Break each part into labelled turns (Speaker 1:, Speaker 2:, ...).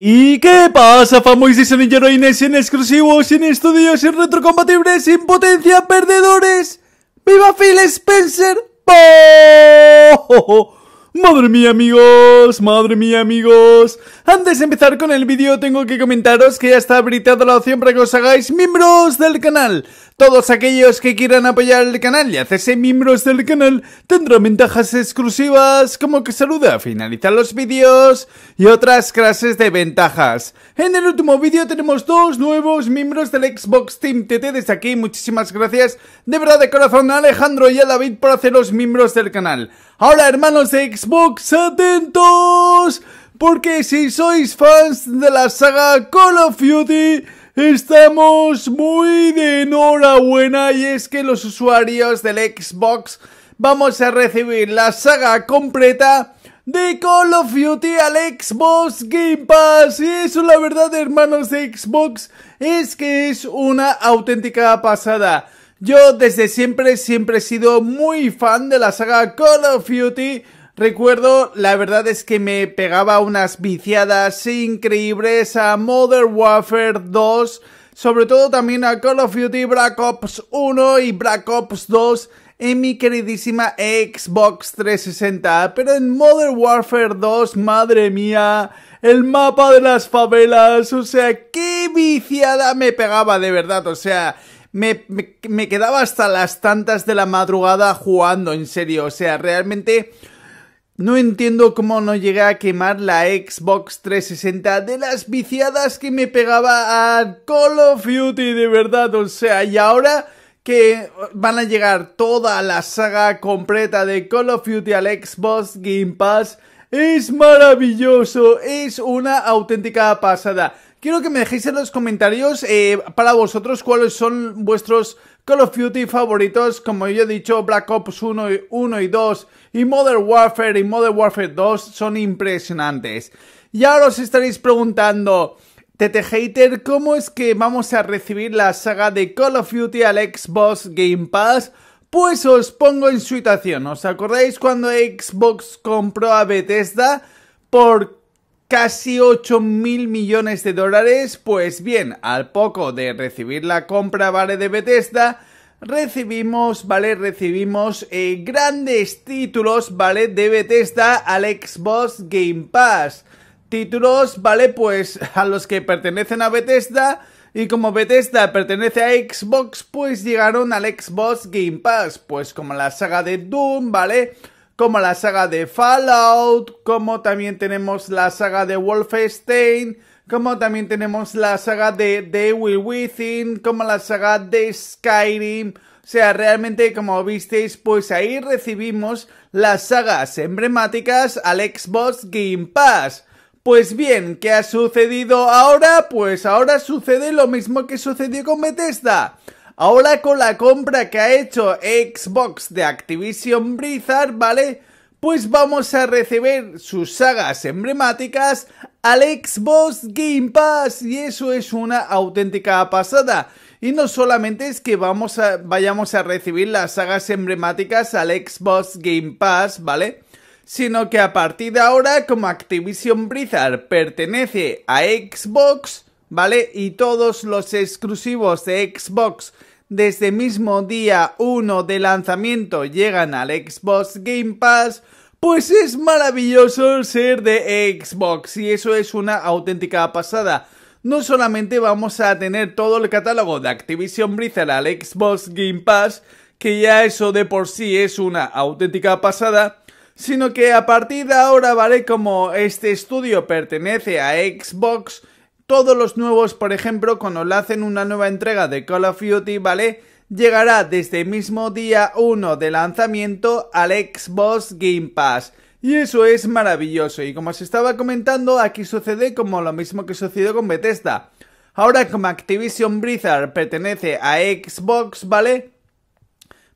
Speaker 1: ¿Y qué pasa, fanboys y sin exclusivos, sin estudios, sin retrocompatibles, sin potencia, perdedores? ¡Viva Phil Spencer! Madre mía amigos, madre mía amigos Antes de empezar con el vídeo tengo que comentaros que ya está habilitada la opción para que os hagáis miembros del canal Todos aquellos que quieran apoyar el canal y hacerse miembros del canal Tendrán ventajas exclusivas como que saluda, finalizar los vídeos y otras clases de ventajas En el último vídeo tenemos dos nuevos miembros del Xbox Team TT Desde aquí muchísimas gracias de verdad de corazón a Alejandro y a David por haceros miembros del canal Hola hermanos de Xbox, atentos, porque si sois fans de la saga Call of Duty, estamos muy de enhorabuena y es que los usuarios del Xbox vamos a recibir la saga completa de Call of Duty al Xbox Game Pass. Y eso la verdad, hermanos de Xbox, es que es una auténtica pasada. Yo desde siempre, siempre he sido muy fan de la saga Call of Duty. Recuerdo, la verdad es que me pegaba unas viciadas increíbles a Modern Warfare 2, sobre todo también a Call of Duty Black Ops 1 y Black Ops 2 en mi queridísima Xbox 360. Pero en Modern Warfare 2, madre mía, el mapa de las favelas, o sea, qué viciada me pegaba de verdad, o sea, me, me, quedaba hasta las tantas de la madrugada jugando, en serio. O sea, realmente no entiendo cómo no llegué a quemar la Xbox 360 de las viciadas que me pegaba a Call of Duty, de verdad. O sea, y ahora que van a llegar toda la saga completa de Call of Duty al Xbox Game Pass. Es maravilloso, es una auténtica pasada. Quiero que me dejéis en los comentarios eh, para vosotros cuáles son vuestros Call of Duty favoritos. Como yo he dicho, Black Ops 1 y, y 2 y Modern Warfare y Modern Warfare 2 son impresionantes. Y ahora os estaréis preguntando, TT Hater, ¿cómo es que vamos a recibir la saga de Call of Duty al Xbox Game Pass? Pues os pongo en situación. ¿Os acordáis cuando Xbox compró a Bethesda? Por casi 8 mil millones de dólares. Pues bien, al poco de recibir la compra, vale, de Bethesda, recibimos, vale, recibimos eh, grandes títulos, vale, de Bethesda al Xbox Game Pass. Títulos, vale, pues a los que pertenecen a Bethesda. Y como Bethesda pertenece a Xbox, pues llegaron al Xbox Game Pass. Pues como la saga de Doom, ¿vale? como la saga de Fallout, como también tenemos la saga de Wolfenstein, como también tenemos la saga de will Within, como la saga de Skyrim. O sea, realmente como visteis, pues ahí recibimos las sagas emblemáticas al Xbox Game Pass. Pues bien, ¿qué ha sucedido ahora? Pues ahora sucede lo mismo que sucedió con Bethesda. Ahora con la compra que ha hecho Xbox de Activision Blizzard, ¿vale? Pues vamos a recibir sus sagas emblemáticas al Xbox Game Pass y eso es una auténtica pasada. Y no solamente es que vamos a, vayamos a recibir las sagas emblemáticas al Xbox Game Pass, ¿vale? Sino que a partir de ahora, como Activision Blizzard pertenece a Xbox, ¿vale? Y todos los exclusivos de Xbox desde mismo día 1 de lanzamiento llegan al Xbox Game Pass, pues es maravilloso ser de Xbox y eso es una auténtica pasada. No solamente vamos a tener todo el catálogo de Activision Blizzard al Xbox Game Pass, que ya eso de por sí es una auténtica pasada, sino que a partir de ahora, ¿vale? Como este estudio pertenece a Xbox, todos los nuevos, por ejemplo, cuando le hacen una nueva entrega de Call of Duty, ¿vale? Llegará desde el mismo día 1 de lanzamiento al Xbox Game Pass. Y eso es maravilloso. Y como os estaba comentando, aquí sucede como lo mismo que sucedió con Bethesda. Ahora como Activision Blizzard pertenece a Xbox, ¿vale?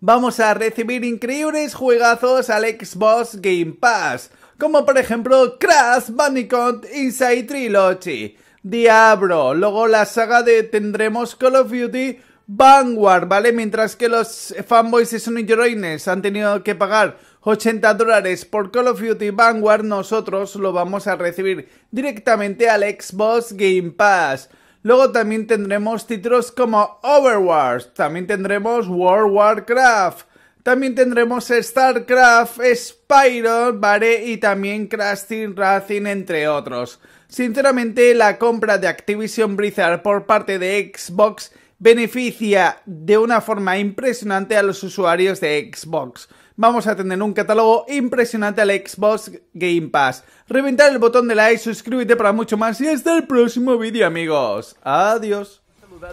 Speaker 1: Vamos a recibir increíbles juegazos al Xbox Game Pass, como por ejemplo Crash Bandicoot Inside Trilogy, Diablo. Luego la saga de tendremos Call of Duty Vanguard, ¿vale? Mientras que los fanboys de Sony han tenido que pagar 80 dólares por Call of Duty Vanguard, nosotros lo vamos a recibir directamente al Xbox Game Pass. Luego también tendremos títulos como Overwatch, también tendremos World Warcraft, también tendremos StarCraft, Spyro, ¿vale? Y también Crash Racing, entre otros. Sinceramente, la compra de Activision Blizzard por parte de Xbox beneficia de una forma impresionante a los usuarios de Xbox. Vamos a tener un catálogo impresionante al Xbox Game Pass. Reventar el botón de like, suscríbete para mucho más y hasta el próximo vídeo amigos. Adiós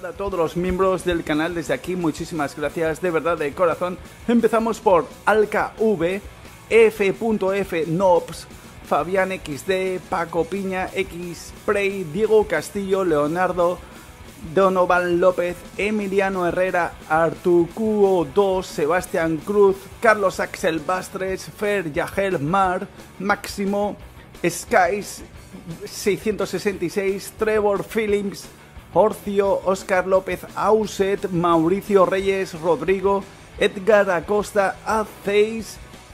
Speaker 1: a todos los miembros del canal desde aquí, muchísimas gracias de verdad de corazón. Empezamos por AlcaV, Fabián XD, Paco Piña, X, Prey, Diego Castillo, Leonardo, Donovan López, Emiliano Herrera, Artucuo 2, Sebastián Cruz, Carlos Axel Bastres, Fer Yagel Mar, Máximo, Skies 666, Trevor Phillips, Horcio, Oscar López Auset, Mauricio Reyes, Rodrigo, Edgar Acosta, Azeis...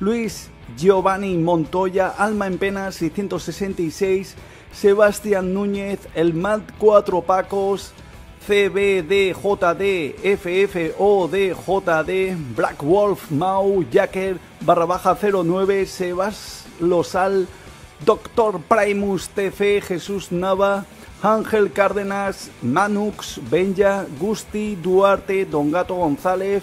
Speaker 1: Luis Giovanni Montoya, Alma en Pena 666, Sebastián Núñez, El MAT 4 Pacos, CBDJD, FFODJD, Black Wolf, Mau, Jacker, barra baja 09, Sebas Losal, Doctor Primus TC, Jesús Nava, Ángel Cárdenas, Manux, Benja, Gusti, Duarte, Don Gato González,